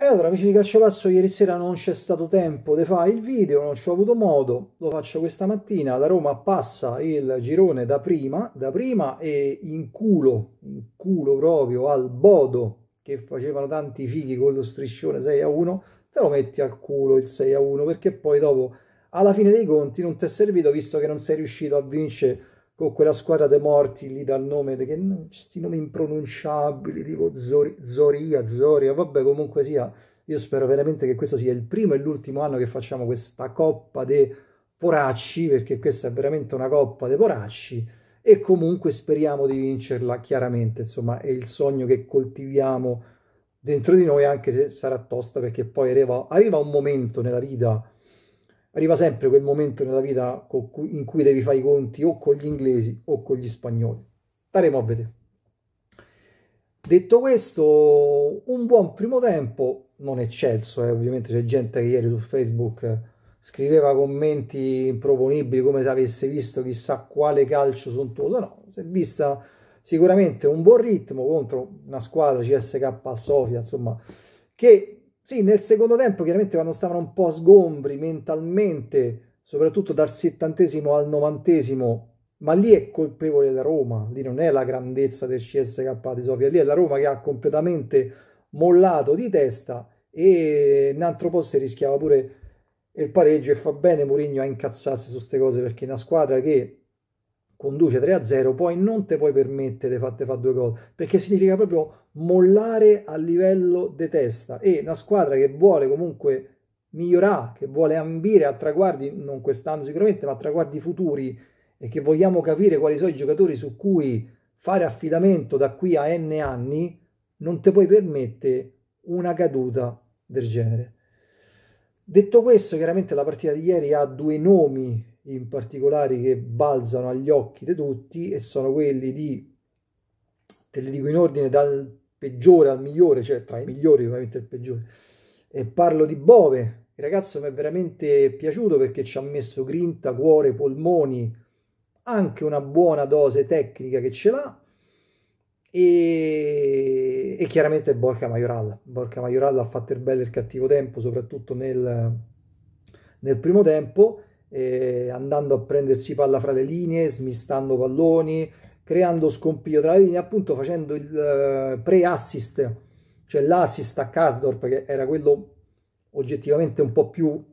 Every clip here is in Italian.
E eh, allora amici di Calciopazzo, ieri sera non c'è stato tempo di fare il video, non ci ho avuto modo, lo faccio questa mattina, la Roma passa il girone da prima, da prima e in culo, in culo proprio al Bodo, che facevano tanti fighi con lo striscione 6 a 1, te lo metti al culo il 6 a 1, perché poi dopo, alla fine dei conti, non ti è servito visto che non sei riuscito a vincere con quella squadra dei morti lì dal nome, de, che, sti nomi impronunciabili, tipo Zori, Zoria, Zoria, vabbè comunque sia, io spero veramente che questo sia il primo e l'ultimo anno che facciamo questa coppa dei poracci, perché questa è veramente una coppa dei poracci, e comunque speriamo di vincerla chiaramente, insomma è il sogno che coltiviamo dentro di noi, anche se sarà tosta, perché poi arriva, arriva un momento nella vita arriva sempre quel momento nella vita in cui devi fare i conti o con gli inglesi o con gli spagnoli. Staremo a vedere. Detto questo, un buon primo tempo, non eccelso, eh, ovviamente c'è gente che ieri su Facebook scriveva commenti improponibili come se avesse visto chissà quale calcio sontuoso, no, si è vista sicuramente un buon ritmo contro una squadra CSK a Sofia, insomma, che sì, nel secondo tempo chiaramente quando stavano un po' sgombri mentalmente, soprattutto dal settantesimo al novantesimo, ma lì è colpevole la Roma, lì non è la grandezza del CSK di Sofia, lì è la Roma che ha completamente mollato di testa e un altro posto si rischiava pure il pareggio e fa bene Mourinho a incazzarsi su queste cose perché è una squadra che conduce 3-0, poi non te puoi permettere di fare due gol, perché significa proprio mollare a livello di testa e una squadra che vuole comunque migliorare, che vuole ambire a traguardi, non quest'anno sicuramente, ma a traguardi futuri e che vogliamo capire quali sono i giocatori su cui fare affidamento da qui a n anni, non te puoi permettere una caduta del genere. Detto questo, chiaramente la partita di ieri ha due nomi in particolare che balzano agli occhi di tutti e sono quelli di, te li dico in ordine, dal peggiore al migliore, cioè tra i migliori ovviamente il peggiore. E parlo di Bove, il ragazzo mi è veramente piaciuto perché ci ha messo grinta, cuore, polmoni, anche una buona dose tecnica che ce l'ha. E, e chiaramente Borca Majoral. Borca Majoral ha fatto il bello e il cattivo tempo, soprattutto nel, nel primo tempo eh, andando a prendersi palla fra le linee, smistando palloni, creando scompiglio tra le linee, appunto facendo il eh, pre-assist, cioè l'assist a Kasdorp, che era quello oggettivamente un po' più,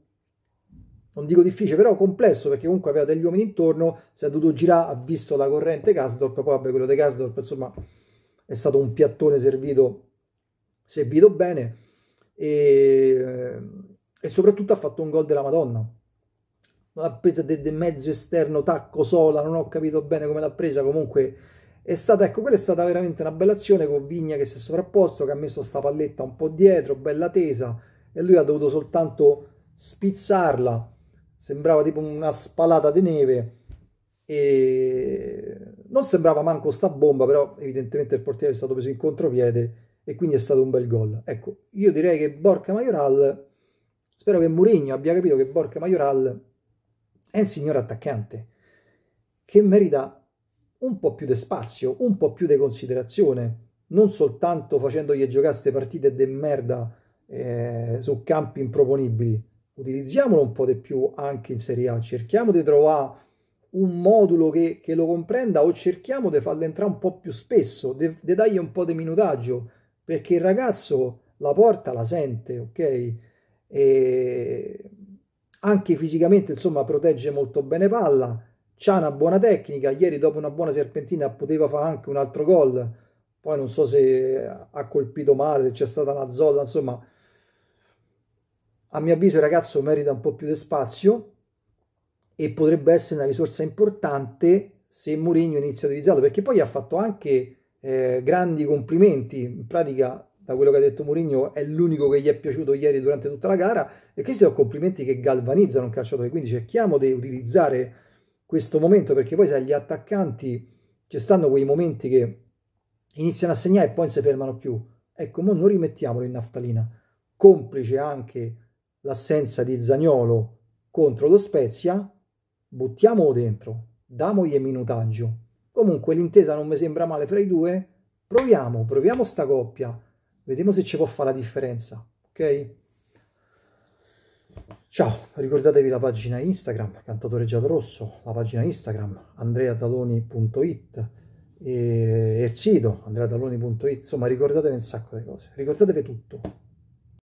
non dico difficile, però complesso, perché comunque aveva degli uomini intorno, si è dovuto girare, ha visto la corrente Kasdorp, poi vabbè, quello di Kasdorp, insomma, è stato un piattone servito, servito bene, e, eh, e soprattutto ha fatto un gol della Madonna la presa del de mezzo esterno, tacco, sola, non ho capito bene come l'ha presa, comunque è stata, ecco, quella è stata veramente una bella azione con Vigna che si è sovrapposto, che ha messo sta palletta un po' dietro, bella tesa, e lui ha dovuto soltanto spizzarla, sembrava tipo una spalata di neve, e non sembrava manco sta bomba, però evidentemente il portiere è stato preso in contropiede, e quindi è stato un bel gol. Ecco, io direi che Borca Majoral, spero che Mourinho abbia capito che Borca Majoral è un signor attaccante che merita un po' più di spazio, un po' più di considerazione, non soltanto facendogli giocare queste partite de merda eh, su campi improponibili. Utilizziamolo un po' di più anche in Serie A, cerchiamo di trovare un modulo che, che lo comprenda o cerchiamo di farlo entrare un po' più spesso, di dargli un po' di minutaggio, perché il ragazzo la porta la sente, ok? E anche fisicamente insomma protegge molto bene palla, c'ha una buona tecnica, ieri dopo una buona serpentina poteva fare anche un altro gol, poi non so se ha colpito male, se c'è stata una zolla, insomma a mio avviso il ragazzo merita un po' più di spazio e potrebbe essere una risorsa importante se Mourinho inizia ad utilizzarlo, perché poi ha fatto anche eh, grandi complimenti, in pratica da quello che ha detto Mourinho, è l'unico che gli è piaciuto ieri durante tutta la gara. E questi sono complimenti che galvanizzano un calciatore. Quindi cerchiamo di utilizzare questo momento perché poi, se agli attaccanti ci stanno quei momenti che iniziano a segnare e poi non si fermano più. Ecco, mo non rimettiamolo in naftalina, complice anche l'assenza di Zagnolo contro lo Spezia, buttiamolo dentro, damogli minutaggio. Comunque l'intesa non mi sembra male fra i due, proviamo, proviamo sta coppia. Vediamo se ci può fare la differenza, ok? Ciao, ricordatevi la pagina Instagram, Cantatore Giallo Rosso, la pagina Instagram, andreataloni.it, e il sito andreataloni.it, insomma ricordatevi un sacco di cose, ricordatevi tutto.